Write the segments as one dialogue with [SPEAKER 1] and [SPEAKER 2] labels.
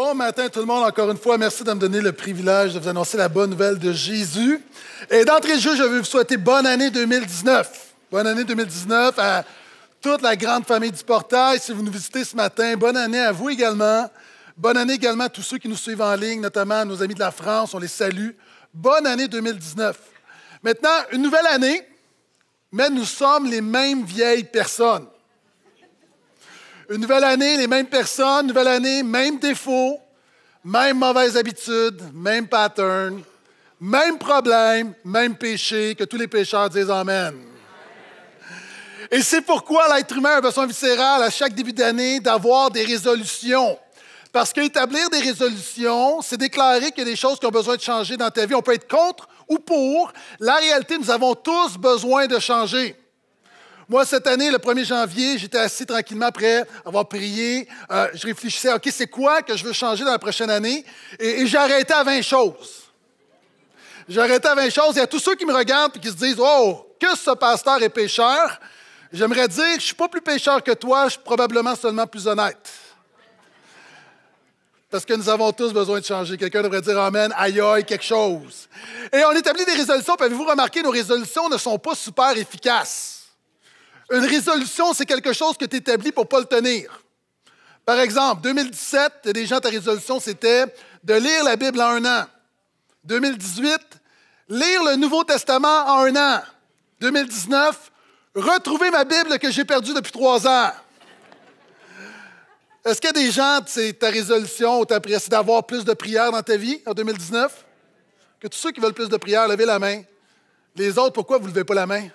[SPEAKER 1] Bon matin tout le monde, encore une fois, merci de me donner le privilège de vous annoncer la bonne nouvelle de Jésus. Et d'entrée de jeu, je veux vous souhaiter bonne année 2019. Bonne année 2019 à toute la grande famille du portail. Si vous nous visitez ce matin, bonne année à vous également. Bonne année également à tous ceux qui nous suivent en ligne, notamment nos amis de la France, on les salue. Bonne année 2019. Maintenant, une nouvelle année, mais nous sommes les mêmes vieilles personnes. Une nouvelle année, les mêmes personnes, nouvelle année, même défaut, même mauvaise habitude, même pattern, même problème, même péché, que tous les pécheurs disent Amen. Et c'est pourquoi l'être humain a besoin viscéral à chaque début d'année d'avoir des résolutions. Parce qu'établir des résolutions, c'est déclarer qu'il y a des choses qui ont besoin de changer dans ta vie. On peut être contre ou pour. La réalité, nous avons tous besoin de changer. Moi, cette année, le 1er janvier, j'étais assis tranquillement après avoir prié. Euh, je réfléchissais, OK, c'est quoi que je veux changer dans la prochaine année? Et, j'ai arrêté à 20 choses. J'ai arrêté à 20 choses. Il y a tous ceux qui me regardent et qui se disent, Oh, que ce pasteur est pécheur, j'aimerais dire, je ne suis pas plus pécheur que toi, je suis probablement seulement plus honnête. Parce que nous avons tous besoin de changer. Quelqu'un devrait dire Amen, aïe aïe, quelque chose. Et on établit des résolutions. Puis avez-vous remarqué, nos résolutions ne sont pas super efficaces. Une résolution, c'est quelque chose que tu établis pour ne pas le tenir. Par exemple, 2017, il y a des gens, ta résolution, c'était de lire la Bible en un an. 2018, lire le Nouveau Testament en un an. 2019, retrouver ma Bible que j'ai perdue depuis trois ans. Est-ce qu'il y a des gens, ta résolution ou ta d'avoir plus de prières dans ta vie en 2019? Que tous ceux qui veulent plus de prières, levez la main. Les autres, pourquoi vous ne levez pas la main?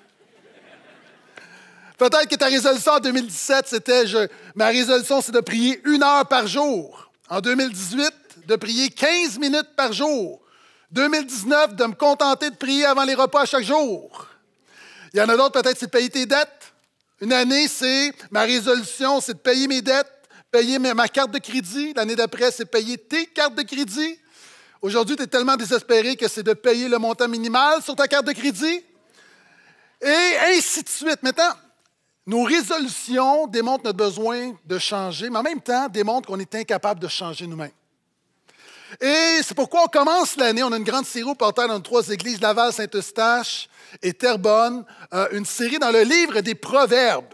[SPEAKER 1] Peut-être que ta résolution en 2017, c'était je, ma résolution, c'est de prier une heure par jour. En 2018, de prier 15 minutes par jour. 2019, de me contenter de prier avant les repas à chaque jour. Il y en a d'autres, peut-être, c'est de payer tes dettes. Une année, c'est ma résolution, c'est de payer mes dettes, payer ma carte de crédit. L'année d'après, c'est payer tes cartes de crédit. Aujourd'hui, tu es tellement désespéré que c'est de payer le montant minimal sur ta carte de crédit. Et ainsi de suite. Maintenant, nos résolutions démontrent notre besoin de changer, mais en même temps démontrent qu'on est incapable de changer nous-mêmes. Et c'est pourquoi on commence l'année. On a une grande série au portail dans nos trois églises, Laval, Saint-Eustache et Terrebonne. Euh, une série dans le livre des Proverbes.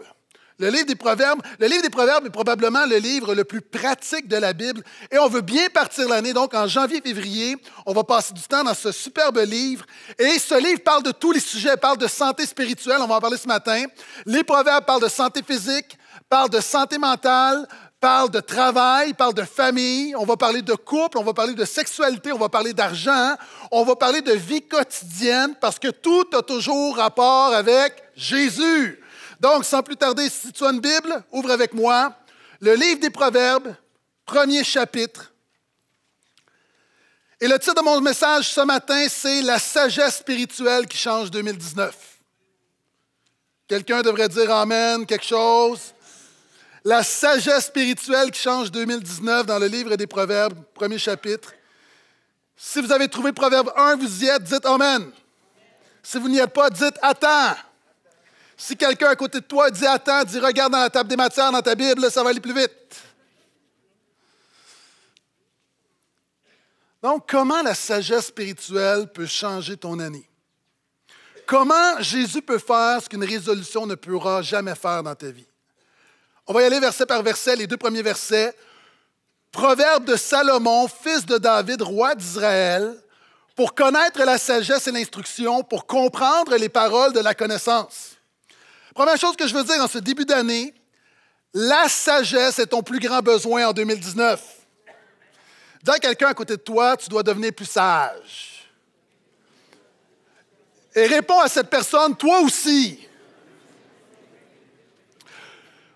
[SPEAKER 1] Le livre des Proverbes, le livre des Proverbes est probablement le livre le plus pratique de la Bible. Et on veut bien partir l'année, donc en janvier-février, on va passer du temps dans ce superbe livre. Et ce livre parle de tous les sujets, parle de santé spirituelle, on va en parler ce matin. Les Proverbes parlent de santé physique, parlent de santé mentale, parle de travail, parle de famille, on va parler de couple, on va parler de sexualité, on va parler d'argent, on va parler de vie quotidienne parce que tout a toujours rapport avec Jésus. Donc, sans plus tarder, si tu as une Bible, ouvre avec moi le livre des Proverbes, premier chapitre. Et le titre de mon message ce matin, c'est La sagesse spirituelle qui change 2019. Quelqu'un devrait dire Amen, quelque chose. La sagesse spirituelle qui change 2019 dans le livre des Proverbes, premier chapitre. Si vous avez trouvé Proverbe 1, vous y êtes, dites Amen. Si vous n'y êtes pas, dites Attends. Si quelqu'un à côté de toi dit attends, dit regarde dans la table des matières, dans ta Bible, ça va aller plus vite. Donc, comment la sagesse spirituelle peut changer ton année? Comment Jésus peut faire ce qu'une résolution ne pourra jamais faire dans ta vie? On va y aller verset par verset, les deux premiers versets. Proverbe de Salomon, fils de David, roi d'Israël, pour connaître la sagesse et l'instruction, pour comprendre les paroles de la connaissance. Première chose que je veux dire en ce début d'année, la sagesse est ton plus grand besoin en 2019. Dis à quelqu'un à côté de toi, tu dois devenir plus sage. Et réponds à cette personne, toi aussi.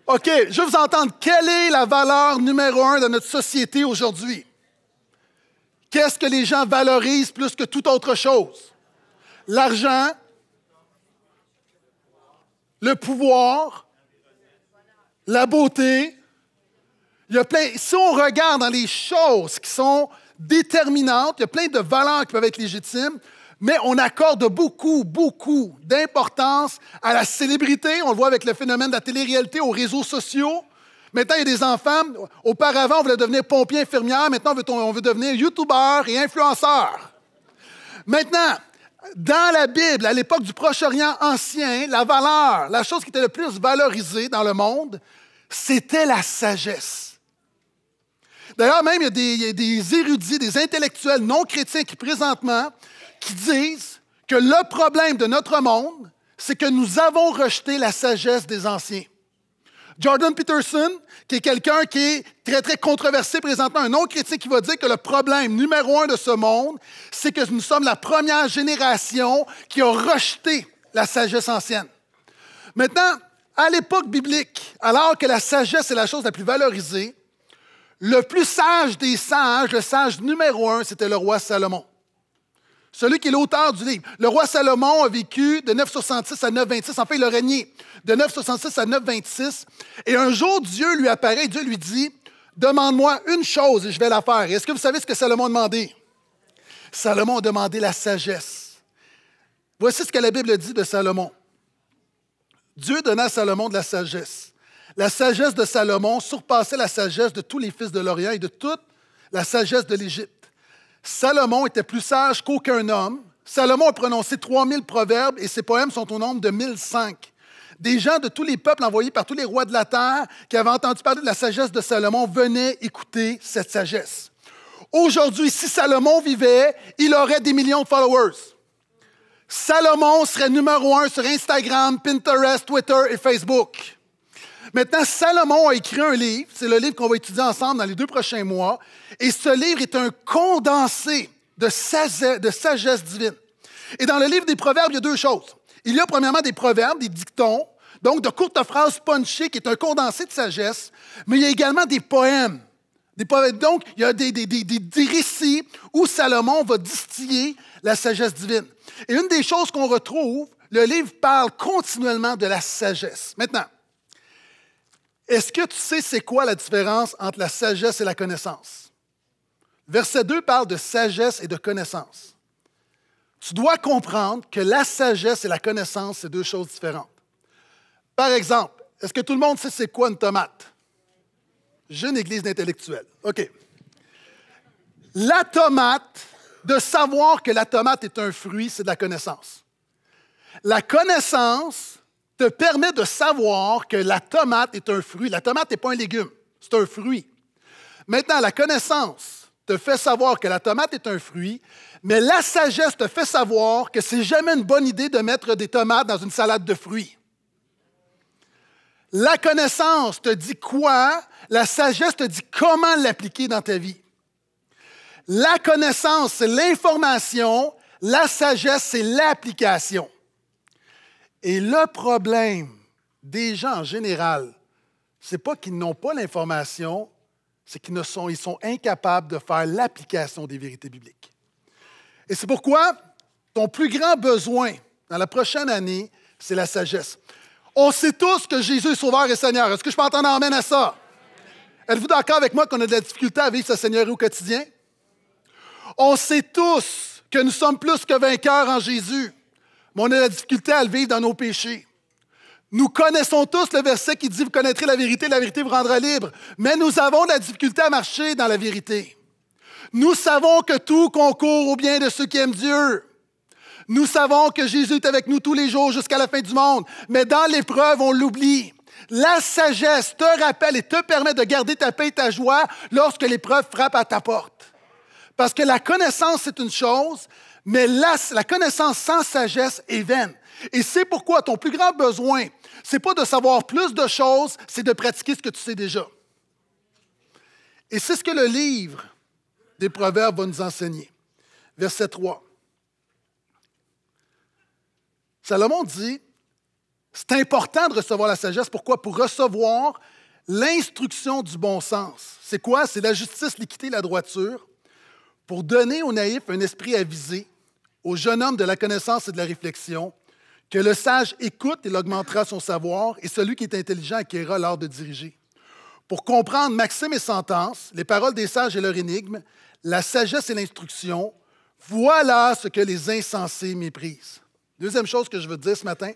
[SPEAKER 1] OK, je veux vous entendre. Quelle est la valeur numéro un de notre société aujourd'hui? Qu'est-ce que les gens valorisent plus que toute autre chose? L'argent, le pouvoir, la beauté. Il y a plein, si on regarde dans les choses qui sont déterminantes, il y a plein de valeurs qui peuvent être légitimes, mais on accorde beaucoup, beaucoup d'importance à la célébrité. On le voit avec le phénomène de la télé-réalité, aux réseaux sociaux. Maintenant, il y a des enfants. Auparavant, on voulait devenir pompier, infirmière. Maintenant, on veut, on veut devenir youtubeur et influenceur. Maintenant, dans la Bible, à l'époque du Proche-Orient ancien, la valeur, la chose qui était le plus valorisée dans le monde, c'était la sagesse. D'ailleurs, même, il y, a des, érudits, des intellectuels non chrétiens qui, présentement, qui disent que le problème de notre monde, c'est que nous avons rejeté la sagesse des anciens. Jordan Peterson, qui est quelqu'un qui est très, très controversé présentement, un non critique qui va dire que le problème numéro un de ce monde, c'est que nous sommes la première génération qui a rejeté la sagesse ancienne. Maintenant, à l'époque biblique, alors que la sagesse est la chose la plus valorisée, le plus sage des sages, le sage numéro un, c'était le roi Salomon celui qui est l'auteur du livre. Le roi Salomon a vécu de 966 à 926, enfin il a régné de 966 à 926. Et un jour, Dieu lui apparaît, Dieu lui dit, demande-moi une chose et je vais la faire. Est-ce que vous savez ce que Salomon a demandé? Salomon a demandé la sagesse. Voici ce que la Bible dit de Salomon. Dieu donna à Salomon de la sagesse. La sagesse de Salomon surpassait la sagesse de tous les fils de l'Orient et de toute la sagesse de l'Égypte. Salomon était plus sage qu'aucun homme. Salomon a prononcé 3000 proverbes et ses poèmes sont au nombre de 1005. Des gens de tous les peuples envoyés par tous les rois de la terre qui avaient entendu parler de la sagesse de Salomon venaient écouter cette sagesse. Aujourd'hui, si Salomon vivait, il aurait des millions de followers. Salomon serait numéro un sur Instagram, Pinterest, Twitter et Facebook. Maintenant, Salomon a écrit un livre, c'est le livre qu'on va étudier ensemble dans les deux prochains mois, et ce livre est un condensé de sagesse, divine. Et dans le livre des Proverbes, il y a deux choses. Il y a premièrement des proverbes, des dictons, donc de courtes phrases punchées, qui est un condensé de sagesse, mais il y a également des poèmes. Des poèmes donc, il y a des, des récits où Salomon va distiller la sagesse divine. Et une des choses qu'on retrouve, le livre parle continuellement de la sagesse. Maintenant, est-ce que tu sais c'est quoi la différence entre la sagesse et la connaissance? Verset 2 parle de sagesse et de connaissance. Tu dois comprendre que la sagesse et la connaissance, c'est deux choses différentes. Par exemple, est-ce que tout le monde sait c'est quoi une tomate? Jeune église d'intellectuels. OK. La tomate, de savoir que la tomate est un fruit, c'est de la connaissance. La connaissance, te permet de savoir que la tomate est un fruit. La tomate n'est pas un légume, c'est un fruit. Maintenant, la connaissance te fait savoir que la tomate est un fruit, mais la sagesse te fait savoir que c'est jamais une bonne idée de mettre des tomates dans une salade de fruits. La connaissance te dit quoi, la sagesse te dit comment l'appliquer dans ta vie. La connaissance, c'est l'information, la sagesse, c'est l'application. Et le problème des gens en général, ce n'est pas qu'ils n'ont pas l'information, c'est qu'ils sont, ils sont incapables de faire l'application des vérités bibliques. Et c'est pourquoi ton plus grand besoin dans la prochaine année, c'est la sagesse. On sait tous que Jésus est Sauveur et Seigneur. Est-ce que je peux entendre amène à ça? Êtes-vous d'accord avec moi qu'on a de la difficulté à vivre ce Seigneur au quotidien? On sait tous que nous sommes plus que vainqueurs en Jésus mais on a la difficulté à le vivre dans nos péchés. Nous connaissons tous le verset qui dit, vous connaîtrez la vérité, la vérité vous rendra libre, mais nous avons la difficulté à marcher dans la vérité. Nous savons que tout concourt au bien de ceux qui aiment Dieu. Nous savons que Jésus est avec nous tous les jours jusqu'à la fin du monde, mais dans l'épreuve, on l'oublie. La sagesse te rappelle et te permet de garder ta paix et ta joie lorsque l'épreuve frappe à ta porte. Parce que la connaissance, c'est une chose, mais la, la connaissance sans sagesse est vaine. Et c'est pourquoi ton plus grand besoin, c'est pas de savoir plus de choses, c'est de pratiquer ce que tu sais déjà. Et c'est ce que le livre des Proverbes va nous enseigner. Verset 3. Salomon dit, c'est important de recevoir la sagesse. Pourquoi? Pour recevoir l'instruction du bon sens. C'est quoi? C'est la justice, l'équité, la droiture. Pour donner aux naïfs un esprit avisé au jeune homme de la connaissance et de la réflexion, que le sage écoute, et l'augmentera son savoir, et celui qui est intelligent acquérera l'art de diriger. Pour comprendre Maxime et sentence, les paroles des sages et leur énigme, la sagesse et l'instruction, voilà ce que les insensés méprisent. Deuxième chose que je veux dire ce matin,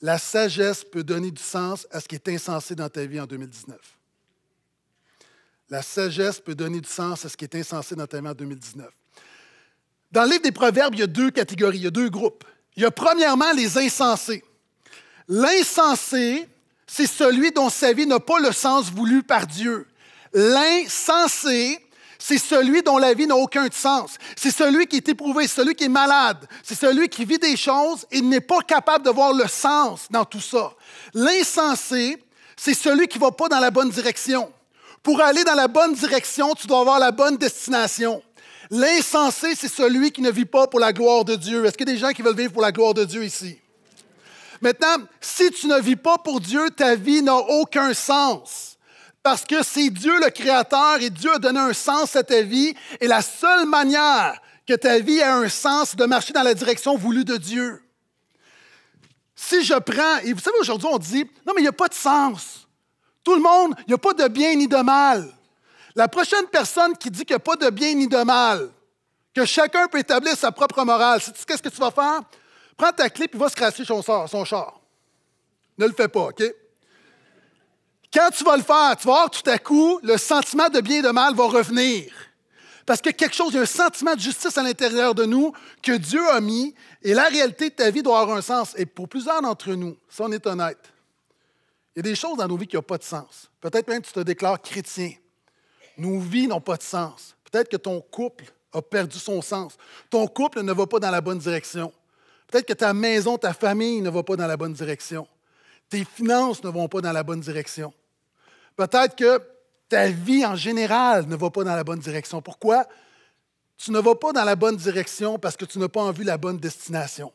[SPEAKER 1] la sagesse peut donner du sens à ce qui est insensé dans ta vie en 2019. La sagesse peut donner du sens à ce qui est insensé dans ta vie en 2019. Dans le livre des Proverbes, il y a deux catégories, il y a deux groupes. Il y a premièrement les insensés. L'insensé, c'est celui dont sa vie n'a pas le sens voulu par Dieu. L'insensé, c'est celui dont la vie n'a aucun sens. C'est celui qui est éprouvé, celui qui est malade, c'est celui qui vit des choses et n'est pas capable de voir le sens dans tout ça. L'insensé, c'est celui qui ne va pas dans la bonne direction. Pour aller dans la bonne direction, tu dois avoir la bonne destination. L'insensé, c'est celui qui ne vit pas pour la gloire de Dieu. Est-ce qu'il y a des gens qui veulent vivre pour la gloire de Dieu ici? Maintenant, si tu ne vis pas pour Dieu, ta vie n'a aucun sens. Parce que c'est Dieu le Créateur et Dieu a donné un sens à ta vie. Et la seule manière que ta vie ait un sens, c'est de marcher dans la direction voulue de Dieu. Si je prends, et vous savez, aujourd'hui, on dit, non, mais il n'y a pas de sens. Tout le monde, il n'y a pas de bien ni de mal. La prochaine personne qui dit qu'il n'y a pas de bien ni de mal, que chacun peut établir sa propre morale, sais qu'est-ce que tu vas faire? Prends ta clé et va se crasser son, son char. Ne le fais pas, OK? Quand tu vas le faire, tu vas voir tout à coup, le sentiment de bien et de mal va revenir. Parce que quelque chose, il y a un sentiment de justice à l'intérieur de nous que Dieu a mis, et la réalité de ta vie doit avoir un sens. Et pour plusieurs d'entre nous, si on est honnête, il y a des choses dans nos vies qui n'ont pas de sens. Peut-être même que tu te déclares chrétien. Nos vies n'ont pas de sens. Peut-être que ton couple a perdu son sens. Ton couple ne va pas dans la bonne direction. Peut-être que ta maison, ta famille ne va pas dans la bonne direction. Tes finances ne vont pas dans la bonne direction. Peut-être que ta vie en général ne va pas dans la bonne direction. Pourquoi? Tu ne vas pas dans la bonne direction parce que tu n'as pas en vue la bonne destination.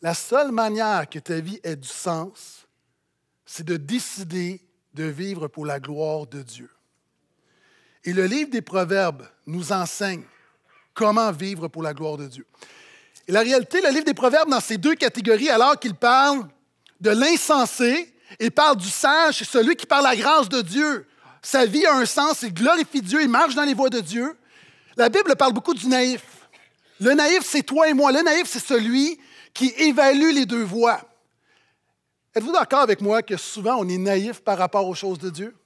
[SPEAKER 1] La seule manière que ta vie ait du sens, c'est de décider de vivre pour la gloire de Dieu. Et le livre des Proverbes nous enseigne comment vivre pour la gloire de Dieu. Et la réalité, le livre des Proverbes, dans ces deux catégories, alors qu'il parle de l'insensé et parle du sage, celui qui parle la grâce de Dieu, sa vie a un sens, il glorifie Dieu, il marche dans les voies de Dieu. La Bible parle beaucoup du naïf. Le naïf, c'est toi et moi. Le naïf, c'est celui qui évalue les deux voies. Êtes-vous d'accord avec moi que souvent on est naïf par rapport aux choses de Dieu?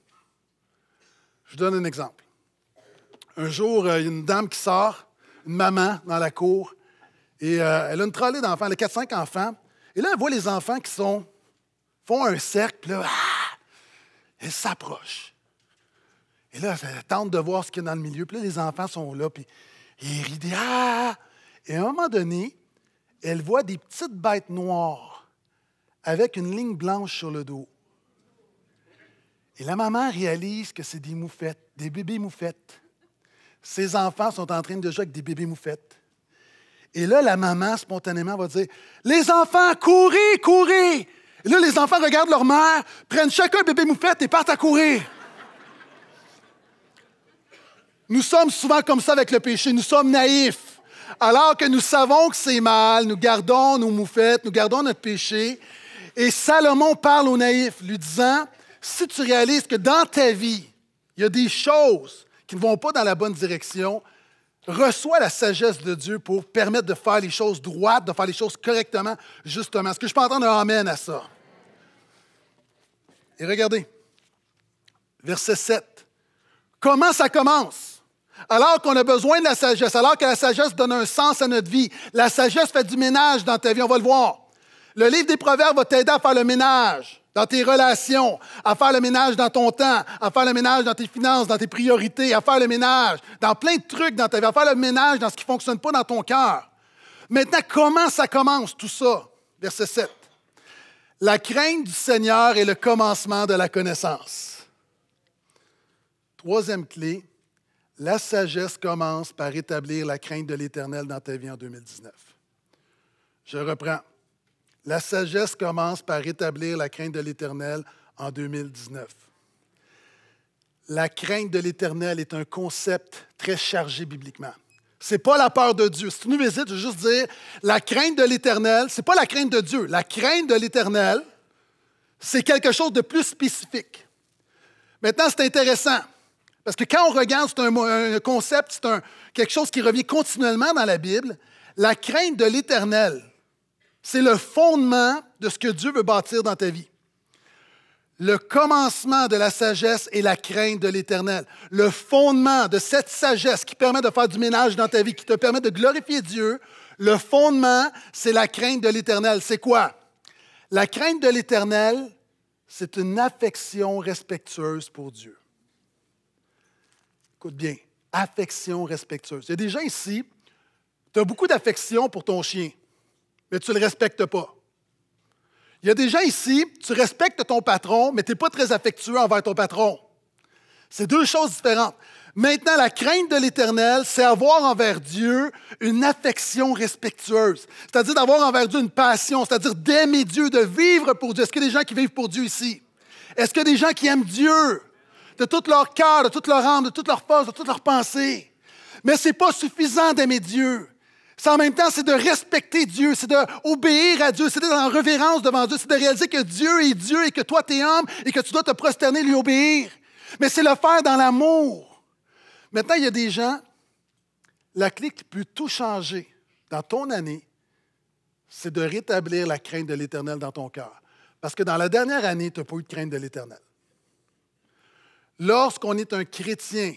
[SPEAKER 1] Je vous donne un exemple. Un jour, euh, il y a une dame qui sort, une maman dans la cour, et euh, elle a une trollée d'enfants, elle a 4-5 enfants. Et là, elle voit les enfants qui sont, font un cercle, là, ah, elle s'approche. Et là, elle tente de voir ce qu'il y a dans le milieu. Puis là, les enfants sont là, puis ils rient, ah! Et à un moment donné, elle voit des petites bêtes noires avec une ligne blanche sur le dos. Et la maman réalise que c'est des moufettes, des bébés moufettes. Ses enfants sont en train de jouer avec des bébés moufettes. Et là, la maman, spontanément, va dire Les enfants, courez, courez là, les enfants regardent leur mère, prennent chacun un bébé moufette et partent à courir. Nous sommes souvent comme ça avec le péché, nous sommes naïfs. Alors que nous savons que c'est mal, nous gardons nos moufettes, nous gardons notre péché. Et Salomon parle aux naïfs, lui disant Si tu réalises que dans ta vie, il y a des choses qui ne vont pas dans la bonne direction, Reçois la sagesse de Dieu pour permettre de faire les choses droites, de faire les choses correctement, justement. ce que je peux entendre un à ça? Et regardez, verset 7. Comment ça commence? Alors qu'on a besoin de la sagesse, alors que la sagesse donne un sens à notre vie, la sagesse fait du ménage dans ta vie, on va le voir. Le livre des Proverbes va t'aider à faire le ménage dans tes relations, à faire le ménage dans ton temps, à faire le ménage dans tes finances, dans tes priorités, à faire le ménage dans plein de trucs dans ta vie, à faire le ménage dans ce qui ne fonctionne pas dans ton cœur. Maintenant, comment ça commence tout ça? Verset 7. La crainte du Seigneur est le commencement de la connaissance. Troisième clé, la sagesse commence par établir la crainte de l'Éternel dans ta vie en 2019. Je reprends. La sagesse commence par rétablir la crainte de l'Éternel en 2019. La crainte de l'Éternel est un concept très chargé bibliquement. C'est pas la peur de Dieu. Si tu nous visites, je veux juste dire, la crainte de l'Éternel, c'est pas la crainte de Dieu. La crainte de l'Éternel, c'est quelque chose de plus spécifique. Maintenant, c'est intéressant. Parce que quand on regarde, c'est un, un, concept, c'est quelque chose qui revient continuellement dans la Bible. La crainte de l'Éternel, c'est le fondement de ce que Dieu veut bâtir dans ta vie. Le commencement de la sagesse est la crainte de l'Éternel. Le fondement de cette sagesse qui permet de faire du ménage dans ta vie, qui te permet de glorifier Dieu, le fondement, c'est la crainte de l'Éternel. C'est quoi? La crainte de l'Éternel, c'est une affection respectueuse pour Dieu. Écoute bien, affection respectueuse. Il y a des gens ici, tu as beaucoup d'affection pour ton chien mais tu ne le respectes pas. Il y a des gens ici, tu respectes ton patron, mais tu n'es pas très affectueux envers ton patron. C'est deux choses différentes. Maintenant, la crainte de l'Éternel, c'est avoir envers Dieu une affection respectueuse, c'est-à-dire d'avoir envers Dieu une passion, c'est-à-dire d'aimer Dieu, de vivre pour Dieu. Est-ce qu'il y a des gens qui vivent pour Dieu ici? Est-ce qu'il y a des gens qui aiment Dieu de tout leur cœur, de toute leur âme, de toute leur force, de toute leur pensée? Mais ce n'est pas suffisant d'aimer Dieu c'est en même temps, c'est de respecter Dieu, c'est d'obéir à Dieu, c'est d'être en révérence devant Dieu, c'est de réaliser que Dieu est Dieu et que toi, tu es homme et que tu dois te prosterner, lui obéir. Mais c'est le faire dans l'amour. Maintenant, il y a des gens, la clé qui peut tout changer dans ton année, c'est de rétablir la crainte de l'Éternel dans ton cœur. Parce que dans la dernière année, tu n'as pas eu de crainte de l'Éternel. Lorsqu'on est un chrétien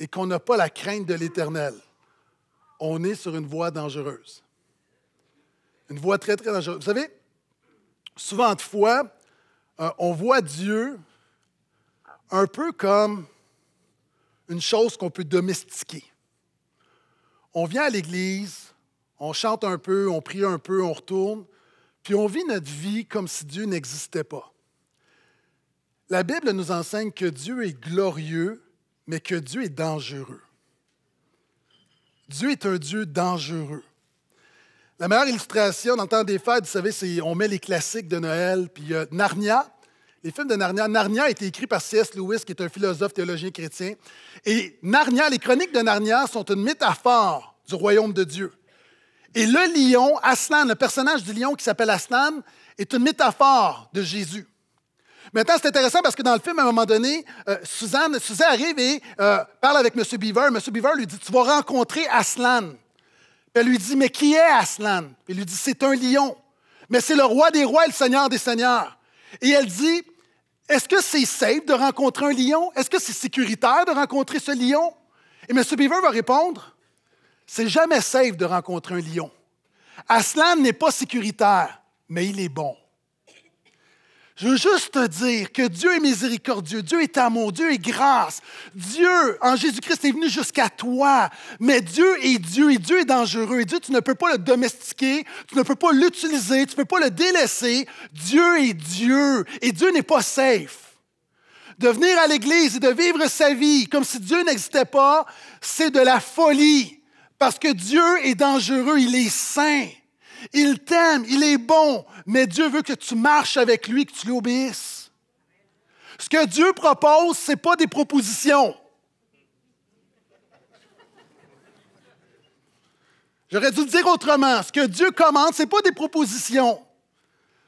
[SPEAKER 1] et qu'on n'a pas la crainte de l'Éternel, on est sur une voie dangereuse. Une voie très, très dangereuse. Vous savez, souvent de fois, euh, on voit Dieu un peu comme une chose qu'on peut domestiquer. On vient à l'Église, on chante un peu, on prie un peu, on retourne, puis on vit notre vie comme si Dieu n'existait pas. La Bible nous enseigne que Dieu est glorieux, mais que Dieu est dangereux. Dieu est un Dieu dangereux. La meilleure illustration on entend des fêtes, vous savez, c'est on met les classiques de Noël, puis Narnia. Les films de Narnia. Narnia a été écrit par C.S. Lewis, qui est un philosophe théologien chrétien. Et Narnia, les chroniques de Narnia sont une métaphore du royaume de Dieu. Et le lion, Aslan, le personnage du lion qui s'appelle Aslan, est une métaphore de Jésus. Maintenant, c'est intéressant parce que dans le film, à un moment donné, euh, Suzanne, arrive et euh, parle avec M. Beaver. M. Beaver lui dit Tu vas rencontrer Aslan. Elle lui dit Mais qui est Aslan Il lui dit C'est un lion. Mais c'est le roi des rois et le seigneur des seigneurs. Et elle dit Est-ce que c'est safe de rencontrer un lion Est-ce que c'est sécuritaire de rencontrer ce lion Et M. Beaver va répondre C'est jamais safe de rencontrer un lion. Aslan n'est pas sécuritaire, mais il est bon. Je veux juste te dire que Dieu est miséricordieux, Dieu est amour, Dieu est grâce. Dieu, en Jésus-Christ, est venu jusqu'à toi. Mais Dieu est Dieu et Dieu est dangereux. Et Dieu, tu ne peux pas le domestiquer, tu ne peux pas l'utiliser, tu ne peux pas le délaisser. Dieu est Dieu et Dieu n'est pas safe. De venir à l'Église et de vivre sa vie comme si Dieu n'existait pas, c'est de la folie. Parce que Dieu est dangereux, il est saint. Il t'aime, il est bon, mais Dieu veut que tu marches avec lui, que tu lui obéisses. Ce que Dieu propose, ce n'est pas des propositions. J'aurais dû le dire autrement. Ce que Dieu commande, ce n'est pas des propositions.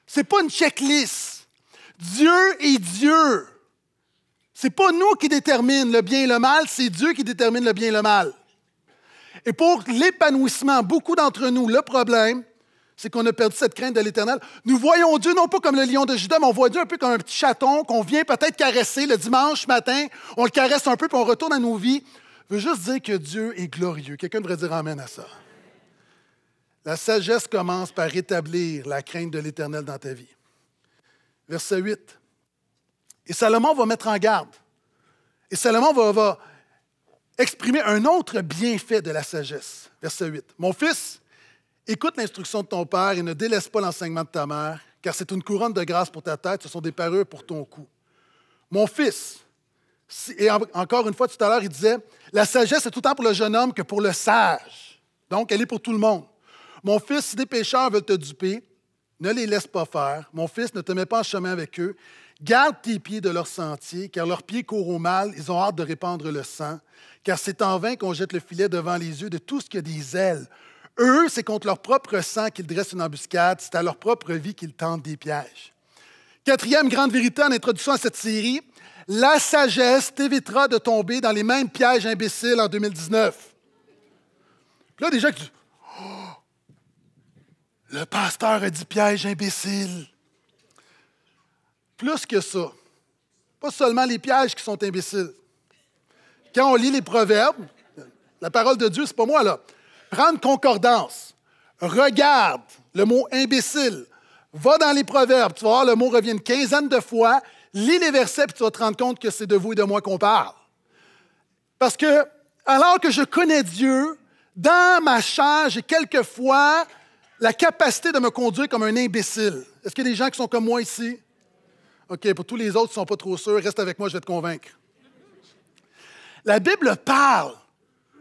[SPEAKER 1] Ce n'est pas une checklist. Dieu est Dieu. Ce n'est pas nous qui déterminons le bien et le mal, c'est Dieu qui détermine le bien et le mal. Et pour l'épanouissement, beaucoup d'entre nous, le problème, c'est qu'on a perdu cette crainte de l'Éternel. Nous voyons Dieu non pas comme le lion de Juda, mais on voit Dieu un peu comme un petit chaton qu'on vient peut-être caresser le dimanche matin. On le caresse un peu, puis on retourne à nos vies. Je veux juste dire que Dieu est glorieux. Quelqu'un devrait dire Amen à ça. La sagesse commence par rétablir la crainte de l'Éternel dans ta vie. Verset 8. Et Salomon va mettre en garde. Et Salomon va, va exprimer un autre bienfait de la sagesse. Verset 8. Mon fils, Écoute l'instruction de ton père et ne délaisse pas l'enseignement de ta mère, car c'est une couronne de grâce pour ta tête, ce sont des parures pour ton cou. Mon fils, et encore une fois tout à l'heure, il disait, la sagesse est tout autant pour le jeune homme que pour le sage. Donc, elle est pour tout le monde. Mon fils, si des pécheurs veulent te duper, ne les laisse pas faire. Mon fils, ne te mets pas en chemin avec eux. Garde tes pieds de leur sentier, car leurs pieds courent au mal, ils ont hâte de répandre le sang, car c'est en vain qu'on jette le filet devant les yeux de tout ce qui a des ailes. Eux, c'est contre leur propre sang qu'ils dressent une embuscade, c'est à leur propre vie qu'ils tentent des pièges. Quatrième grande vérité en introduction à cette série, la sagesse t'évitera de tomber dans les mêmes pièges imbéciles en 2019. Là, déjà Oh! Le pasteur a dit pièges imbécile. Plus que ça. Pas seulement les pièges qui sont imbéciles. Quand on lit les proverbes, la parole de Dieu, c'est pas moi, là. Prendre concordance. Regarde, le mot imbécile. Va dans les proverbes, tu vas voir, le mot revient une quinzaine de fois. Lis les versets, puis tu vas te rendre compte que c'est de vous et de moi qu'on parle. Parce que, alors que je connais Dieu, dans ma chair, j'ai quelquefois la capacité de me conduire comme un imbécile. Est-ce qu'il y a des gens qui sont comme moi ici? OK, pour tous les autres qui ne sont pas trop sûrs, reste avec moi, je vais te convaincre. La Bible parle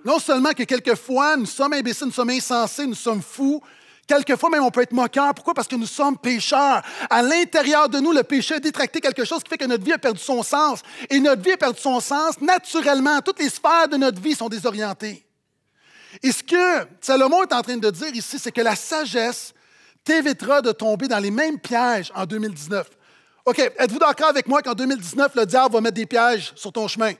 [SPEAKER 1] non seulement que quelquefois nous sommes imbéciles, nous sommes insensés, nous sommes fous, quelquefois même on peut être moqueur. Pourquoi? Parce que nous sommes pécheurs. À l'intérieur de nous, le péché a détracté quelque chose qui fait que notre vie a perdu son sens. Et notre vie a perdu son sens naturellement. Toutes les sphères de notre vie sont désorientées. Et ce que Salomon est en train de dire ici, c'est que la sagesse t'évitera de tomber dans les mêmes pièges en 2019. OK, êtes-vous d'accord avec moi qu'en 2019, le diable va mettre des pièges sur ton chemin?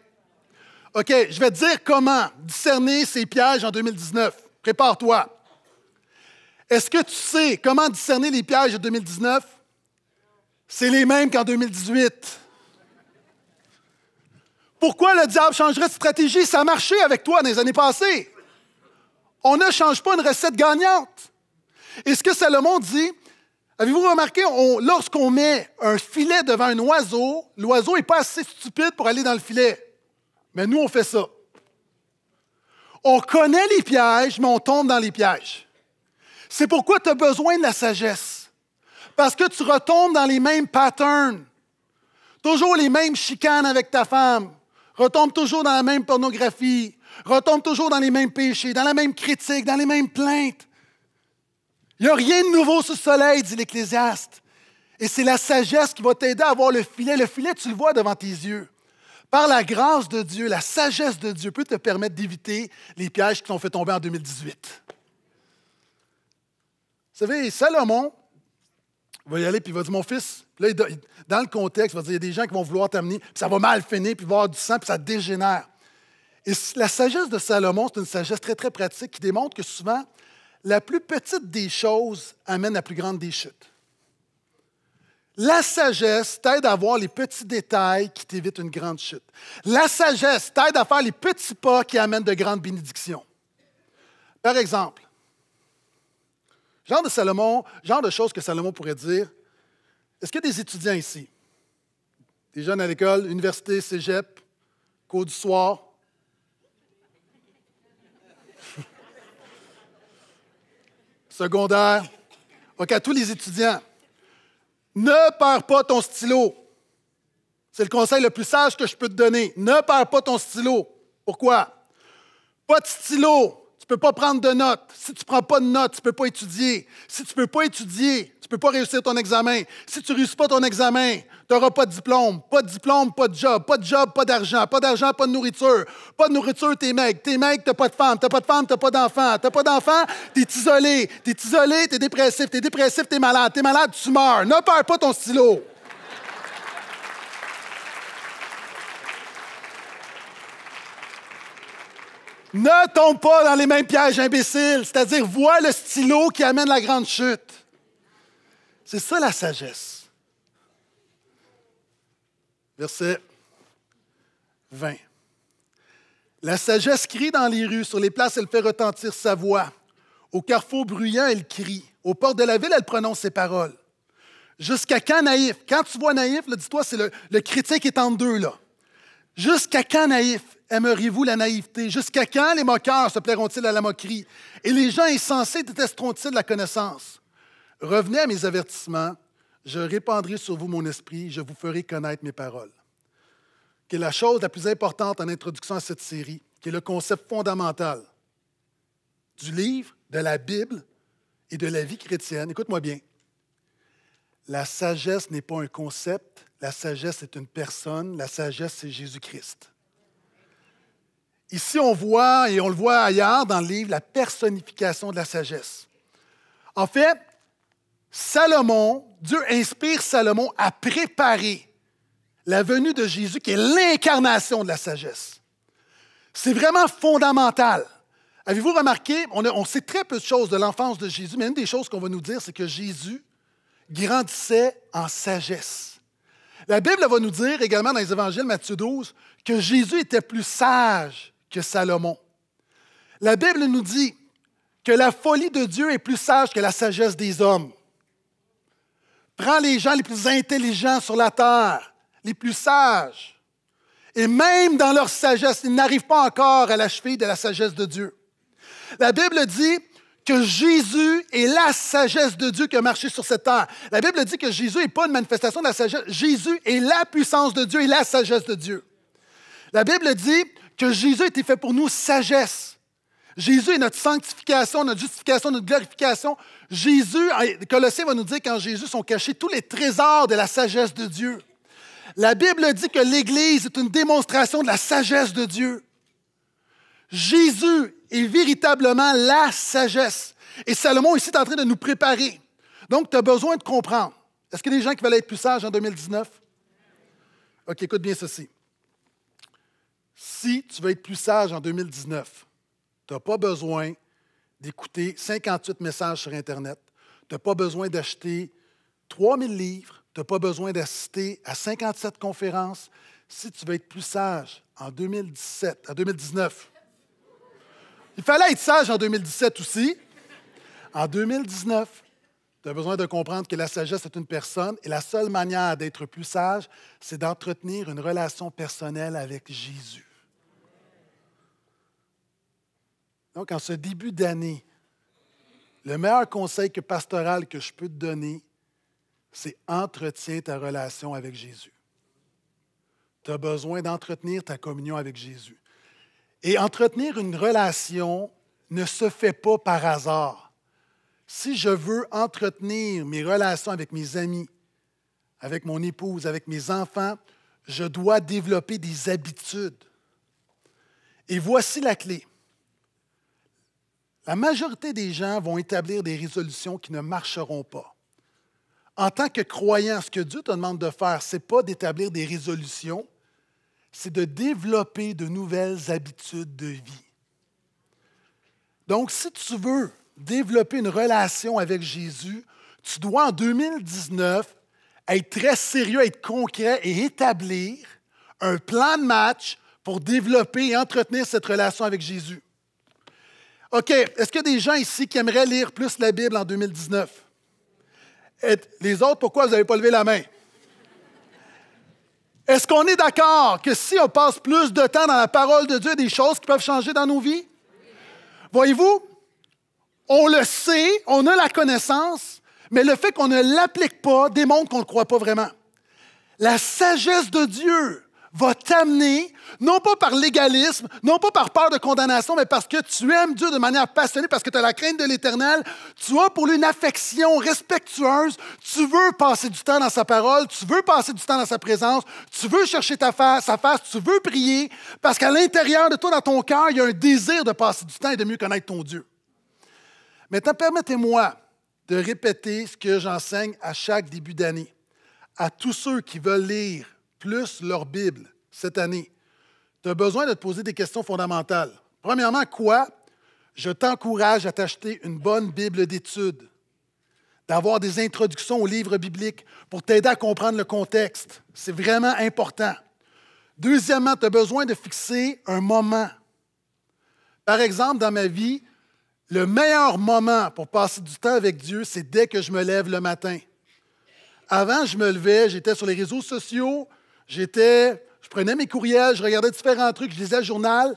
[SPEAKER 1] OK, je vais te dire comment discerner ces pièges en 2019. Prépare-toi. Est-ce que tu sais comment discerner les pièges de 2019? C'est les mêmes qu'en 2018. Pourquoi le diable changerait de stratégie? Ça a marché avec toi dans les années passées. On ne change pas une recette gagnante. Et ce que Salomon dit, avez-vous remarqué, lorsqu'on met un filet devant un oiseau, l'oiseau n'est pas assez stupide pour aller dans le filet. Mais nous, on fait ça. On connaît les pièges, mais on tombe dans les pièges. C'est pourquoi tu as besoin de la sagesse. Parce que tu retombes dans les mêmes patterns. Toujours les mêmes chicanes avec ta femme. Retombe toujours dans la même pornographie. Retombe toujours dans les mêmes péchés, dans la même critique, dans les mêmes plaintes. Il n'y a rien de nouveau sous le soleil, dit l'Ecclésiaste. Et c'est la sagesse qui va t'aider à avoir le filet. Le filet, tu le vois devant tes yeux par la grâce de Dieu, la sagesse de Dieu peut te permettre d'éviter les pièges qui t'ont fait tomber en 2018. Vous savez, Salomon va y aller, puis il va dire, mon fils, là, dans le contexte, il va dire, il y a des gens qui vont vouloir t'amener, puis ça va mal finir, puis il va avoir du sang, puis ça dégénère. Et la sagesse de Salomon, c'est une sagesse très, très pratique qui démontre que souvent, la plus petite des choses amène la plus grande des chutes. La sagesse t'aide à voir les petits détails qui t'évitent une grande chute. La sagesse t'aide à faire les petits pas qui amènent de grandes bénédictions. Par exemple, genre de Salomon, genre de choses que Salomon pourrait dire. Est-ce qu'il y a des étudiants ici? Des jeunes à l'école, université, cégep, cours du soir? secondaire? OK, à tous les étudiants. Ne perds pas ton stylo. C'est le conseil le plus sage que je peux te donner. Ne perds pas ton stylo. Pourquoi? Pas de stylo, tu peux pas prendre de notes. Si tu prends pas de notes, tu peux pas étudier. Si tu peux pas étudier, tu peux pas réussir ton examen. Si tu réussis pas ton examen, tu n'auras pas de diplôme. Pas de diplôme, pas de job. Pas de job, pas d'argent. Pas d'argent, pas de nourriture. Pas de nourriture, t'es mec. T'es mec, t'as pas de femme. T'as pas de femme, t'as pas d'enfant. T'as pas d'enfant, t'es isolé. T'es isolé, t'es dépressif. T'es dépressif, t'es malade. T'es malade, tu meurs. Ne perds pas ton stylo. Ne tombe pas dans les mêmes pièges imbéciles, c'est-à-dire vois le stylo qui amène la grande chute. C'est ça la sagesse. Verset 20. La sagesse crie dans les rues, sur les places, elle fait retentir sa voix. Au carrefour bruyant, elle crie. Au port de la ville, elle prononce ses paroles. Jusqu'à quand naïf? Quand tu vois naïf, dis-toi, c'est le, le critique est en deux, là. Jusqu'à quand naïf? aimeriez-vous la naïveté? Jusqu'à quand les moqueurs se plairont-ils à la moquerie? Et les gens insensés détesteront-ils la connaissance? Revenez à mes avertissements, je répandrai sur vous mon esprit, je vous ferai connaître mes paroles. Quelle est la chose la plus importante en introduction à cette série, qui est le concept fondamental du livre, de la Bible et de la vie chrétienne. Écoute-moi bien. La sagesse n'est pas un concept, la sagesse est une personne, la sagesse c'est Jésus-Christ. Ici, on voit, et on le voit ailleurs dans le livre, la personnification de la sagesse. En fait, Salomon, Dieu inspire Salomon à préparer la venue de Jésus, qui est l'incarnation de la sagesse. C'est vraiment fondamental. Avez-vous remarqué, on, sait très peu de choses de l'enfance de Jésus, mais une des choses qu'on va nous dire, c'est que Jésus grandissait en sagesse. La Bible va nous dire également dans les évangiles, Matthieu 12, que Jésus était plus sage que Salomon. La Bible nous dit que la folie de Dieu est plus sage que la sagesse des hommes. Prends les gens les plus intelligents sur la terre, les plus sages. Et même dans leur sagesse, ils n'arrivent pas encore à la cheville de la sagesse de Dieu. La Bible dit que Jésus est la sagesse de Dieu qui a marché sur cette terre. La Bible dit que Jésus n'est pas une manifestation de la sagesse. Jésus est la puissance de Dieu et la sagesse de Dieu. La Bible dit que Jésus a été fait pour nous sagesse. Jésus est notre sanctification, notre justification, notre glorification. Jésus, hein, Colossiens va nous dire qu'en Jésus sont cachés tous les trésors de la sagesse de Dieu. La Bible dit que l'Église est une démonstration de la sagesse de Dieu. Jésus est véritablement la sagesse. Et Salomon ici est en train de nous préparer. Donc, tu as besoin de comprendre. Est-ce qu'il y a des gens qui veulent être plus sages en 2019? OK, écoute bien ceci si tu veux être plus sage en 2019, tu n'as pas besoin d'écouter 58 messages sur Internet, tu n'as pas besoin d'acheter 3000 livres, tu n'as pas besoin d'assister à 57 conférences. Si tu veux être plus sage en 2017, en 2019, il fallait être sage en 2017 aussi. En 2019, tu as besoin de comprendre que la sagesse est une personne et la seule manière d'être plus sage, c'est d'entretenir une relation personnelle avec Jésus. Donc, en ce début d'année, le meilleur conseil que pastoral que je peux te donner, c'est entretiens ta relation avec Jésus. Tu as besoin d'entretenir ta communion avec Jésus. Et entretenir une relation ne se fait pas par hasard. Si je veux entretenir mes relations avec mes amis, avec mon épouse, avec mes enfants, je dois développer des habitudes. Et voici la clé. La majorité des gens vont établir des résolutions qui ne marcheront pas. En tant que croyant, ce que Dieu te demande de faire, ce n'est pas d'établir des résolutions, c'est de développer de nouvelles habitudes de vie. Donc, si tu veux développer une relation avec Jésus, tu dois en 2019 être très sérieux, être concret et établir un plan de match pour développer et entretenir cette relation avec Jésus. OK, est-ce qu'il y a des gens ici qui aimeraient lire plus la Bible en 2019? les autres, pourquoi vous n'avez pas levé la main? Est-ce qu'on est, d'accord que si on passe plus de temps dans la parole de Dieu, des choses qui peuvent changer dans nos vies? Voyez-vous, on le sait, on a la connaissance, mais le fait qu'on ne l'applique pas démontre qu'on ne le croit pas vraiment. La sagesse de Dieu va t'amener, non pas par légalisme, non pas par peur de condamnation, mais parce que tu aimes Dieu de manière passionnée, parce que tu as la crainte de l'éternel, tu as pour lui une affection respectueuse, tu veux passer du temps dans sa parole, tu veux passer du temps dans sa présence, tu veux chercher ta face, sa face, tu veux prier, parce qu'à l'intérieur de toi, dans ton cœur, il y a un désir de passer du temps et de mieux connaître ton Dieu. Maintenant, permettez-moi de répéter ce que j'enseigne à chaque début d'année à tous ceux qui veulent lire plus leur Bible cette année, tu as besoin de te poser des questions fondamentales. Premièrement, quoi? Je t'encourage à t'acheter une bonne Bible d'études, d'avoir des introductions aux livres bibliques pour t'aider à comprendre le contexte. C'est vraiment important. Deuxièmement, tu as besoin de fixer un moment. Par exemple, dans ma vie, le meilleur moment pour passer du temps avec Dieu, c'est dès que je me lève le matin. Avant, je me levais, j'étais sur les réseaux sociaux, J'étais, je prenais mes courriels, je regardais différents trucs, je lisais le journal.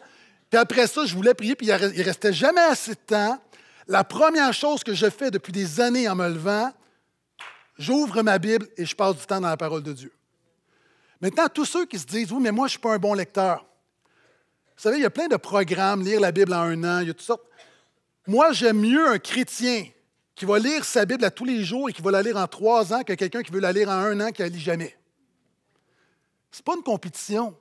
[SPEAKER 1] Puis après ça, je voulais prier, puis il restait jamais assez de temps. La première chose que je fais depuis des années en me levant, j'ouvre ma Bible et je passe du temps dans la parole de Dieu. Maintenant, tous ceux qui se disent, oui, mais moi, je ne suis pas un bon lecteur. Vous savez, il y a plein de programmes, lire la Bible en un an, il y a toutes sortes. Moi, j'aime mieux un chrétien qui va lire sa Bible à tous les jours et qui va la lire en trois ans que quelqu'un qui veut la lire en un an qui ne la lit jamais n'est pas une compétition.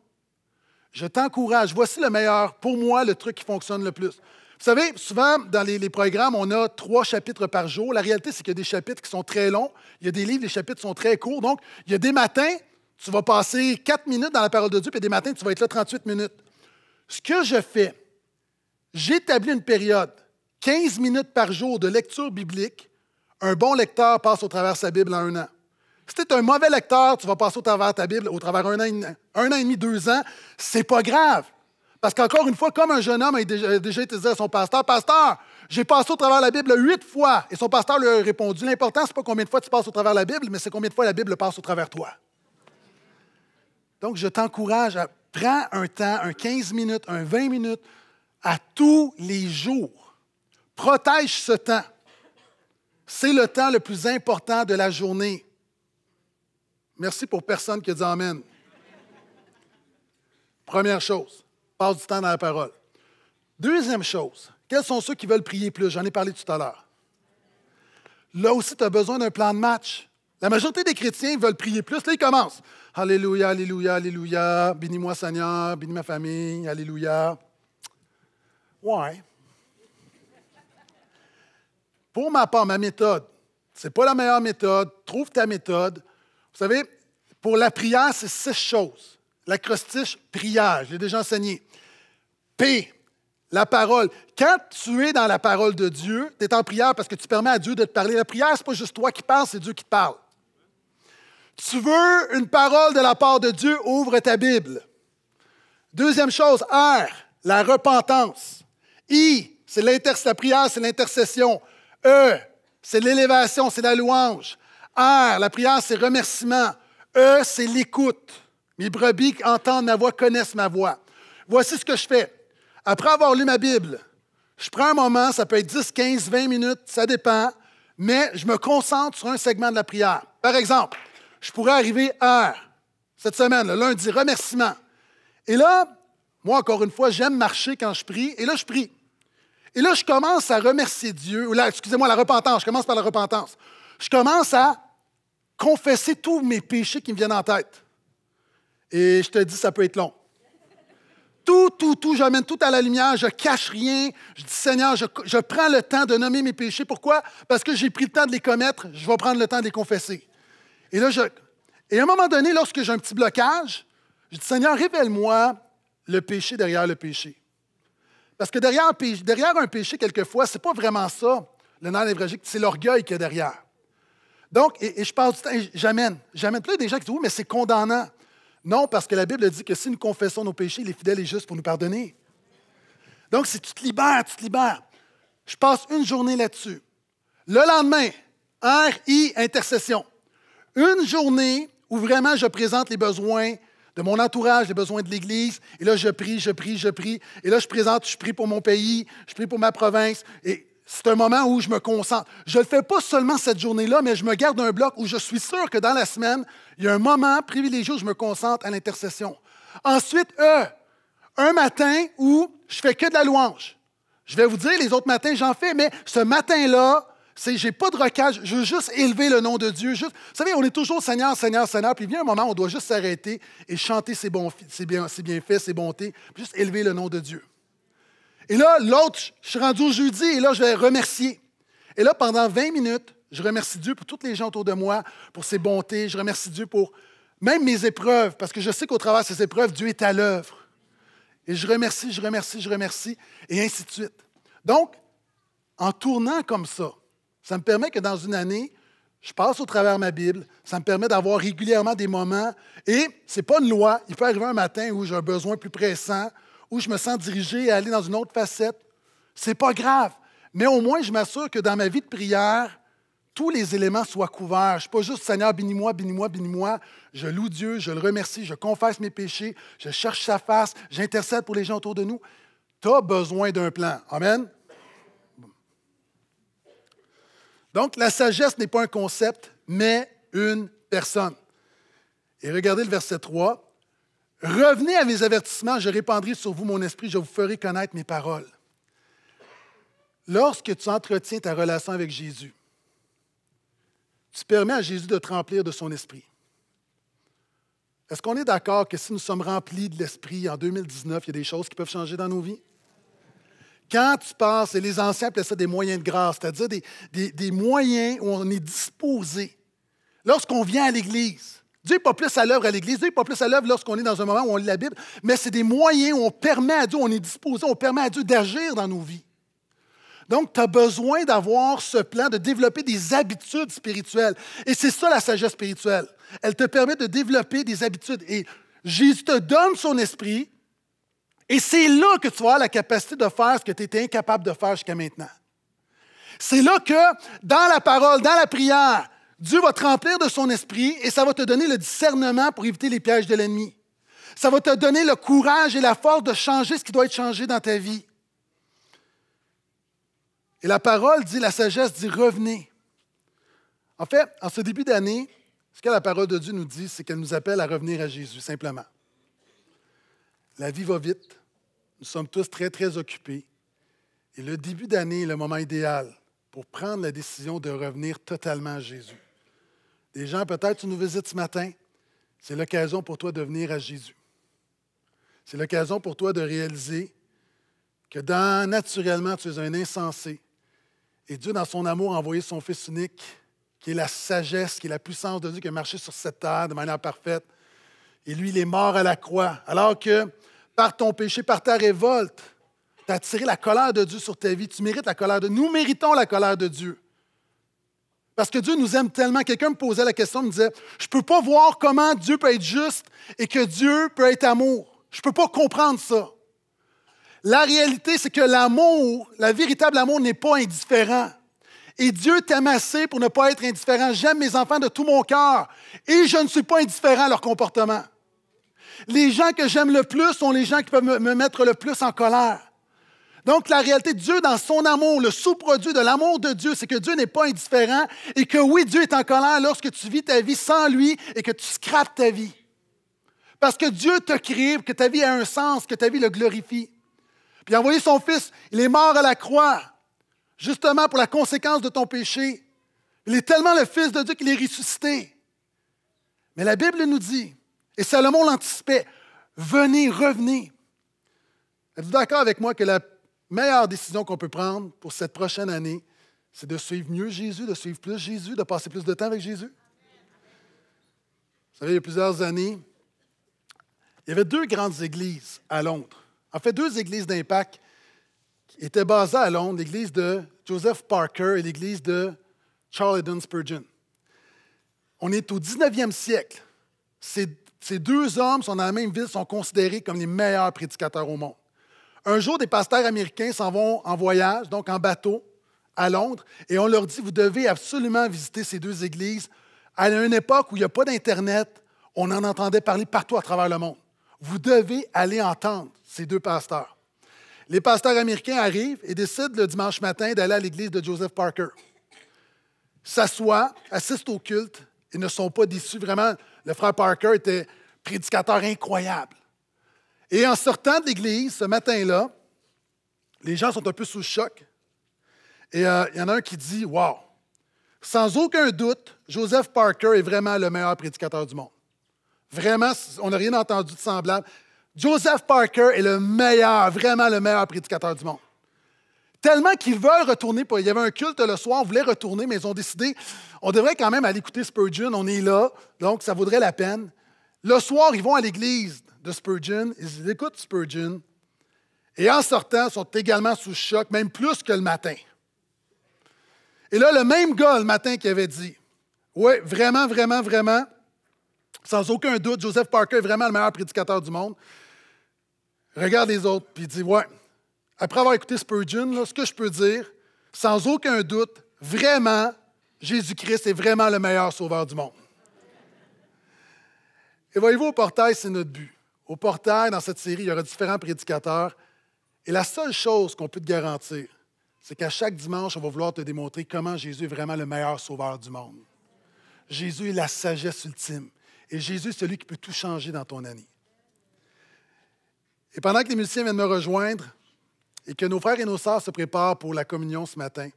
[SPEAKER 1] Je t'encourage. Voici le meilleur, pour moi, le truc qui fonctionne le plus. Vous savez, souvent, dans les, programmes, on a trois chapitres par jour. La réalité, c'est qu'il y a des chapitres qui sont très longs. Il y a des livres, les chapitres sont très courts. Donc, il y a des matins, tu vas passer quatre minutes dans la parole de Dieu, puis des matins, tu vas être là 38 minutes. Ce que je fais, j'établis une période, 15 minutes par jour de lecture biblique. Un bon lecteur passe au travers de sa Bible en un an. Si tu es un mauvais lecteur, tu vas passer au travers de ta Bible au travers un an, an et demi, deux ans. C'est pas grave. Parce qu'encore une fois, comme un jeune homme a déjà été dit à son pasteur, Pasteur, j'ai passé au travers la Bible huit fois. Et son pasteur lui a répondu L'important, n'est pas combien de fois tu passes au travers la Bible, mais c'est combien de fois la Bible passe au travers toi. Donc, je t'encourage à prendre un temps, un 15 minutes, un 20 minutes, à tous les jours. Protège ce temps. C'est le temps le plus important de la journée. Merci pour personne qui dit Amen. Première chose, passe du temps dans la parole. Deuxième chose, quels sont ceux qui veulent prier plus? J'en ai parlé tout à l'heure. Là aussi, tu as besoin d'un plan de match. La majorité des chrétiens veulent prier plus. Là, ils commencent. Alléluia, Alléluia, Alléluia. Bénis-moi, Seigneur. Bénis ma famille. Alléluia. Ouais. Pour ma part, ma méthode, c'est pas la meilleure méthode. Trouve ta méthode. Vous savez, pour la prière, c'est six choses. L'acrostiche, prière, je l'ai déjà enseigné. P, la parole. Quand tu es dans la parole de Dieu, tu es en prière parce que tu permets à Dieu de te parler. La prière, ce n'est pas juste toi qui parles, c'est Dieu qui te parle. Tu veux une parole de la part de Dieu, ouvre ta Bible. Deuxième chose, R, la repentance. I, c'est la prière, c'est l'intercession. E, c'est l'élévation, c'est la louange. R, la prière, c'est remerciement. E, c'est l'écoute. Mes brebis qui entendent ma voix connaissent ma voix. Voici ce que je fais. Après avoir lu ma Bible, je prends un moment, ça peut être 10, 15, 20 minutes, ça dépend, mais je me concentre sur un segment de la prière. Par exemple, je pourrais arriver à R, cette semaine, le lundi, remerciement. Et là, moi, encore une fois, j'aime marcher quand je prie, et là, je prie. Et là, je commence à remercier Dieu, ou là, excusez-moi, la repentance, je commence par la repentance je commence à confesser tous mes péchés qui me viennent en tête. Et je te dis, ça peut être long. Tout, tout, tout, j'amène tout à la lumière, je cache rien. Je dis, Seigneur, je, prends le temps de nommer mes péchés. Pourquoi? Parce que j'ai pris le temps de les commettre, je vais prendre le temps de les confesser. Et là, je. Et à un moment donné, lorsque j'ai un petit blocage, je dis, Seigneur, révèle-moi le péché derrière le péché. Parce que derrière, un péché, quelquefois, ce n'est pas vraiment ça, le nerf c'est l'orgueil qu'il y a derrière. Donc, et, je parle du temps, j'amène, j'amène. il y a des gens qui disent, oui, mais c'est condamnant. Non, parce que la Bible dit que si nous confessons nos péchés, il est fidèle et juste pour nous pardonner. Donc, si tu te libères, tu te libères. Je passe une journée là-dessus. Le lendemain, RI, intercession. Une journée où vraiment je présente les besoins de mon entourage, les besoins de l'Église. Et là, je prie, je prie, je prie. Et là, je présente, je prie pour mon pays, je prie pour ma province. Et c'est un moment où je me concentre. Je ne le fais pas seulement cette journée-là, mais je me garde un bloc où je suis sûr que dans la semaine, il y a un moment privilégié où je me concentre à l'intercession. Ensuite, euh, un matin où je fais que de la louange. Je vais vous dire, les autres matins, j'en fais, mais ce matin-là, c'est j'ai pas de recage, je veux juste élever le nom de Dieu. Juste, vous savez, on est toujours Seigneur, Seigneur, Seigneur, puis il vient un moment où on doit juste s'arrêter et chanter ses, bons, ses, bien, ses bienfaits, ses bontés, juste élever le nom de Dieu. Et là, l'autre, je suis rendu au jeudi et là, je vais remercier. Et là, pendant 20 minutes, je remercie Dieu pour toutes les gens autour de moi, pour ses bontés. Je remercie Dieu pour même mes épreuves, parce que je sais qu'au travers de ces épreuves, Dieu est à l'œuvre. Et je remercie, je remercie, je remercie, et ainsi de suite. Donc, en tournant comme ça, ça me permet que dans une année, je passe au travers de ma Bible, ça me permet d'avoir régulièrement des moments, et ce n'est pas une loi, il peut arriver un matin où j'ai un besoin plus pressant, où je me sens dirigé à aller dans une autre facette. C'est pas grave. Mais au moins, je m'assure que dans ma vie de prière, tous les éléments soient couverts. Je ne suis pas juste Seigneur, bénis-moi, bénis-moi, bénis-moi. Je loue Dieu, je le remercie, je confesse mes péchés, je cherche sa face, j'intercède pour les gens autour de nous. Tu as besoin d'un plan. Amen. Donc, la sagesse n'est pas un concept, mais une personne. Et regardez le verset 3. Revenez à mes avertissements, je répandrai sur vous mon esprit, je vous ferai connaître mes paroles. Lorsque tu entretiens ta relation avec Jésus, tu permets à Jésus de te remplir de son esprit. Est-ce qu'on est, d'accord que si nous sommes remplis de l'esprit en 2019, il y a des choses qui peuvent changer dans nos vies? Quand tu passes, et les anciens appelaient ça des moyens de grâce, c'est-à-dire des moyens où on est disposé. Lorsqu'on vient à l'Église, Dieu n'est pas plus à l'œuvre à l'Église, Dieu n'est pas plus à l'œuvre lorsqu'on est dans un moment où on lit la Bible, mais c'est des moyens où on permet à Dieu, on est disposé, on permet à Dieu d'agir dans nos vies. Donc, tu as besoin d'avoir ce plan, de développer des habitudes spirituelles. Et c'est ça la sagesse spirituelle. Elle te permet de développer des habitudes. Et Jésus te donne son esprit, et c'est là que tu as la capacité de faire ce que tu étais incapable de faire jusqu'à maintenant. C'est là que, dans la parole, dans la prière, Dieu va te remplir de son esprit et ça va te donner le discernement pour éviter les pièges de l'ennemi. Ça va te donner le courage et la force de changer ce qui doit être changé dans ta vie. Et la parole dit, la sagesse dit, revenez. En fait, en ce début d'année, ce que la parole de Dieu nous dit, c'est qu'elle nous appelle à revenir à Jésus, simplement. La vie va vite. Nous sommes tous très, très occupés. Et le début d'année est le moment idéal pour prendre la décision de revenir totalement à Jésus. Des gens, peut-être, tu nous visites ce matin. C'est l'occasion pour toi de venir à Jésus. C'est l'occasion pour toi de réaliser que naturellement, tu es un insensé. Et Dieu, dans son amour, a envoyé son Fils unique, qui est la sagesse, qui est la puissance de Dieu, qui a marché sur cette terre de manière parfaite. Et lui, il est mort à la croix. Alors que par ton péché, par ta révolte, tu as attiré la colère de Dieu sur ta vie. Tu mérites la colère de Nous méritons la colère de Dieu. Parce que Dieu nous aime tellement. Quelqu'un me posait la question, me disait, je ne peux pas voir comment Dieu peut être juste et que Dieu peut être amour. Je ne peux pas comprendre ça. La réalité, c'est que l'amour, la véritable amour n'est pas indifférent. Et Dieu t'aime assez pour ne pas être indifférent. J'aime mes enfants de tout mon cœur et je ne suis pas indifférent à leur comportement. Les gens que j'aime le plus sont les gens qui peuvent me mettre le plus en colère. Donc, la réalité de Dieu dans son amour, le sous-produit de l'amour de Dieu, c'est que Dieu n'est pas indifférent et que oui, Dieu est en colère lorsque tu vis ta vie sans lui et que tu scrapes ta vie. Parce que Dieu te crée, que ta vie a un sens, que ta vie le glorifie. Puis il envoyé son fils, il est mort à la croix, justement pour la conséquence de ton péché. Il est tellement le fils de Dieu qu'il est ressuscité. Mais la Bible nous dit, et Salomon l'anticipait, venez, revenez. Êtes-vous d'accord avec moi que la meilleure décision qu'on peut prendre pour cette prochaine année, c'est de suivre mieux Jésus, de suivre plus Jésus, de passer plus de temps avec Jésus. Vous savez, il y a plusieurs années, il y avait deux grandes églises à Londres. En fait, deux églises d'impact qui étaient basées à Londres, l'église de Joseph Parker et l'église de Charles Edon Spurgeon. On est au 19e siècle. Ces, ces deux hommes sont dans la même ville, sont considérés comme les meilleurs prédicateurs au monde. Un jour, des pasteurs américains s'en vont en voyage, donc en bateau, à Londres, et on leur dit, vous devez absolument visiter ces deux églises. À une époque où il n'y a pas d'Internet, on en entendait parler partout à travers le monde. Vous devez aller entendre ces deux pasteurs. Les pasteurs américains arrivent et décident le dimanche matin d'aller à l'église de Joseph Parker. S'assoient, assistent au culte ils ne sont pas déçus. Vraiment, le frère Parker était prédicateur incroyable. Et en sortant de l'église ce matin-là, les gens sont un peu sous choc. Et euh, il y en a un qui dit Wow, sans aucun doute, Joseph Parker est vraiment le meilleur prédicateur du monde. Vraiment, on n'a rien entendu de semblable. Joseph Parker est le meilleur, vraiment le meilleur prédicateur du monde. Tellement qu'ils veulent retourner. Il y avait un culte le soir, on voulait retourner, mais ils ont décidé, on devrait quand même aller écouter Spurgeon, on est là, donc ça vaudrait la peine. Le soir, ils vont à l'église, de Spurgeon, ils écoutent Spurgeon et en sortant sont également sous choc, même plus que le matin. Et là, le même gars le matin qui avait dit Ouais, vraiment, vraiment, vraiment, sans aucun doute, Joseph Parker est vraiment le meilleur prédicateur du monde. Regarde les autres, puis dit Ouais, après avoir écouté Spurgeon, là, ce que je peux dire, sans aucun doute, vraiment, Jésus-Christ est vraiment le meilleur sauveur du monde. Et voyez-vous, au portail, c'est notre but. Au portail, dans cette série, il y aura différents prédicateurs. Et la seule chose qu'on peut te garantir, c'est qu'à chaque dimanche, on va vouloir te démontrer comment Jésus est vraiment le meilleur sauveur du monde. Jésus est la sagesse ultime. Et Jésus est celui qui peut tout changer dans ton année. Et pendant que les musiciens viennent me rejoindre et que nos frères et nos sœurs se préparent pour la communion ce matin,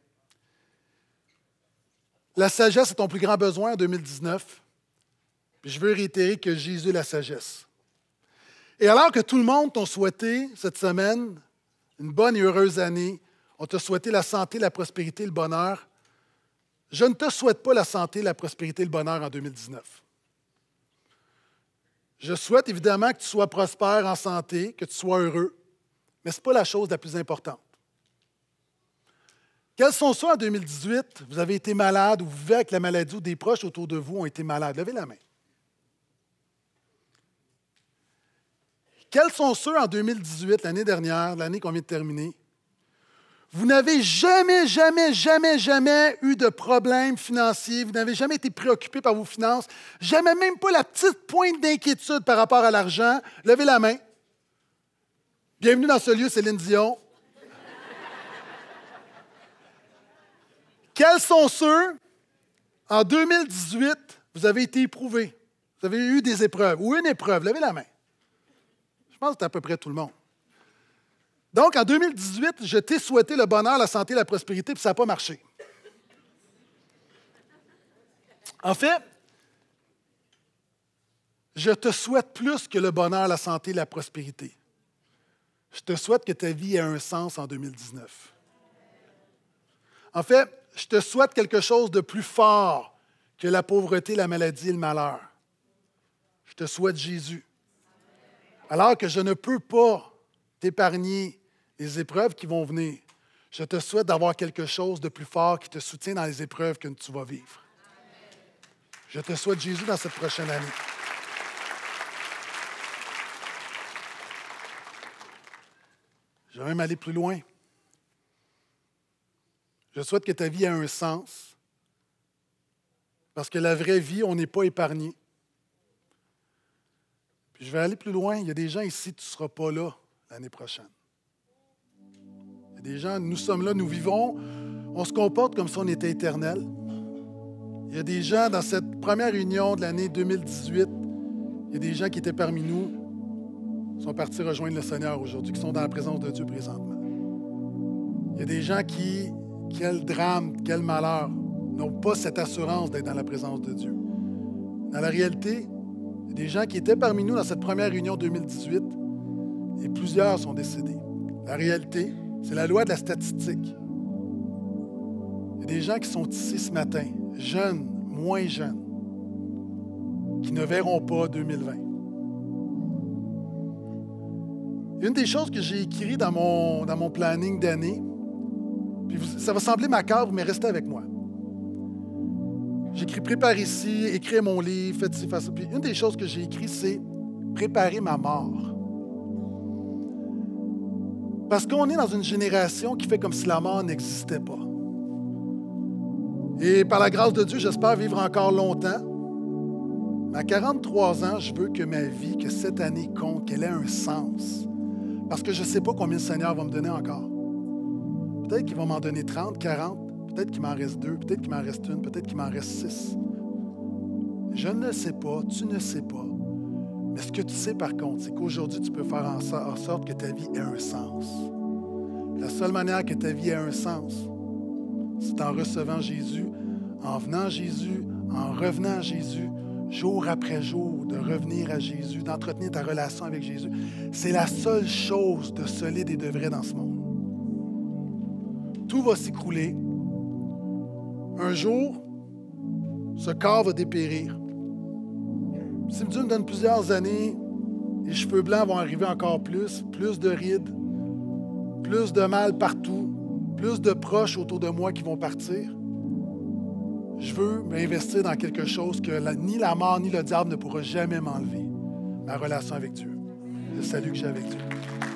[SPEAKER 1] la sagesse est ton plus grand besoin en 2019. je veux réitérer que Jésus est la sagesse. Et alors que tout le monde t'a souhaité cette semaine une bonne et heureuse année, on t'a souhaité la santé, la prospérité, le bonheur, je ne te souhaite pas la santé, la prospérité le bonheur en 2019. Je souhaite évidemment que tu sois prospère en santé, que tu sois heureux, mais ce n'est pas la chose la plus importante. Quels sont ceux en 2018? Vous avez été malade ou vous vivez avec la maladie ou des proches autour de vous ont été malades. Levez la main. Quels sont ceux en 2018, l'année dernière, l'année qu'on vient de terminer? Vous n'avez jamais, jamais, jamais, jamais eu de problème financier. Vous n'avez jamais été préoccupé par vos finances. Jamais, même pas la petite pointe d'inquiétude par rapport à l'argent. Levez la main. Bienvenue dans ce lieu, Céline Dion. Quels sont ceux, en 2018, vous avez été éprouvé, Vous avez eu des épreuves ou une épreuve? Levez la main c'est à peu près tout le monde. Donc, en 2018, je t'ai souhaité le bonheur, la santé, la prospérité, puis ça n'a pas marché. En fait, je te souhaite plus que le bonheur, la santé, la prospérité. Je te souhaite que ta vie ait un sens en 2019. En fait, je te souhaite quelque chose de plus fort que la pauvreté, la maladie et le malheur. Je te souhaite Jésus alors que je ne peux pas t'épargner les épreuves qui vont venir, je te souhaite d'avoir quelque chose de plus fort qui te soutient dans les épreuves que tu vas vivre. Je te souhaite Jésus dans cette prochaine année. Je vais même aller plus loin. Je souhaite que ta vie ait un sens. Parce que la vraie vie, on n'est pas épargné je vais aller plus loin. Il y a des gens ici, tu ne seras pas là l'année prochaine. Il y a des gens, nous sommes là, nous vivons, on se comporte comme si on était éternel. Il y a des gens dans cette première union de l'année 2018, il y a des gens qui étaient parmi nous, qui sont partis rejoindre le Seigneur aujourd'hui, qui sont dans la présence de Dieu présentement. Il y a des gens qui, quel drame, quel malheur, n'ont pas cette assurance d'être dans la présence de Dieu. Dans la réalité, des gens qui étaient parmi nous dans cette première réunion 2018 et plusieurs sont décédés. La réalité, c'est la loi de la statistique. Il y a des gens qui sont ici ce matin, jeunes, moins jeunes, qui ne verront pas 2020. Une des choses que j'ai écrites dans mon, dans mon planning d'année, puis ça va sembler macabre, mais restez avec moi. J'écris prépare ici, écris mon livre, faites ci, faites ça. Puis une des choses que j'ai écrit, c'est préparer ma mort. Parce qu'on est dans une génération qui fait comme si la mort n'existait pas. Et par la grâce de Dieu, j'espère vivre encore longtemps. Mais à 43 ans, je veux que ma vie, que cette année compte, qu'elle ait un sens. Parce que je ne sais pas combien le Seigneur va me donner encore. Peut-être qu'il va m'en donner 30, 40, Peut-être qu'il m'en reste deux, peut-être qu'il m'en reste une, peut-être qu'il m'en reste six. Je ne sais pas, tu ne sais pas. Mais ce que tu sais par contre, c'est qu'aujourd'hui, tu peux faire en, sorte que ta vie ait un sens. La seule manière que ta vie ait un sens, c'est en recevant Jésus, en venant Jésus, en revenant Jésus, jour après jour, de revenir à Jésus, d'entretenir ta relation avec Jésus. C'est la seule chose de solide et de vrai dans ce monde. Tout va s'écrouler, un jour, ce corps va dépérir. Si Dieu me donne plusieurs années, les cheveux blancs vont arriver encore plus, plus de rides, plus de mal partout, plus de proches autour de moi qui vont partir. Je veux m'investir dans quelque chose que ni la mort ni le diable ne pourra jamais m'enlever, ma relation avec Dieu, le salut que j'ai avec Dieu.